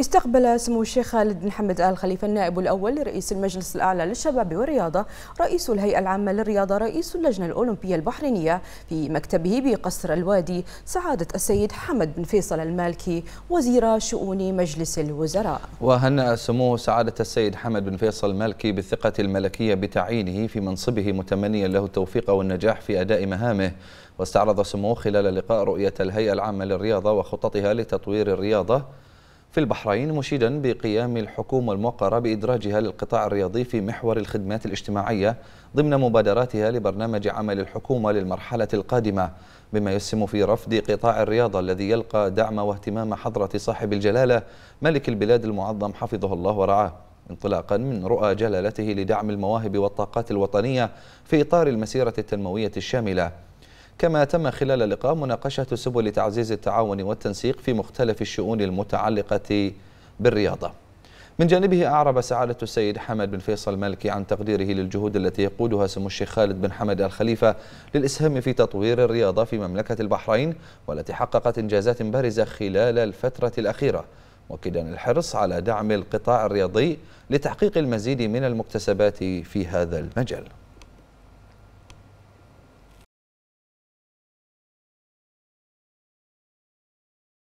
استقبل سمو الشيخ خالد بن حمد آل خليفة النائب الأول لرئيس المجلس الأعلى للشباب والرياضة رئيس الهيئة العامة للرياضة رئيس اللجنة الأولمبية البحرينية في مكتبه بقصر الوادي سعادة السيد حمد بن فيصل المالكي وزير شؤون مجلس الوزراء وهنأ سمو سعادة السيد حمد بن فيصل المالكي بالثقة الملكية بتعيينه في منصبه متمنيا له التوفيق والنجاح في أداء مهامه واستعرض سموه خلال لقاء رؤية الهيئة العامة للرياضة وخططها لتطوير الرياضة في البحرين مشيدا بقيام الحكومة الموقرة بإدراجها للقطاع الرياضي في محور الخدمات الاجتماعية ضمن مبادراتها لبرنامج عمل الحكومة للمرحلة القادمة بما يسهم في رفض قطاع الرياضة الذي يلقى دعم واهتمام حضرة صاحب الجلالة ملك البلاد المعظم حفظه الله ورعاه انطلاقا من رؤى جلالته لدعم المواهب والطاقات الوطنية في إطار المسيرة التنموية الشاملة كما تم خلال اللقاء مناقشة سبل تعزيز التعاون والتنسيق في مختلف الشؤون المتعلقة بالرياضة من جانبه أعرب سعادة السيد حمد بن فيصل مالكي عن تقديره للجهود التي يقودها سمو الشيخ خالد بن حمد الخليفة للإسهام في تطوير الرياضة في مملكة البحرين والتي حققت إنجازات بارزة خلال الفترة الأخيرة مؤكدا الحرص على دعم القطاع الرياضي لتحقيق المزيد من المكتسبات في هذا المجال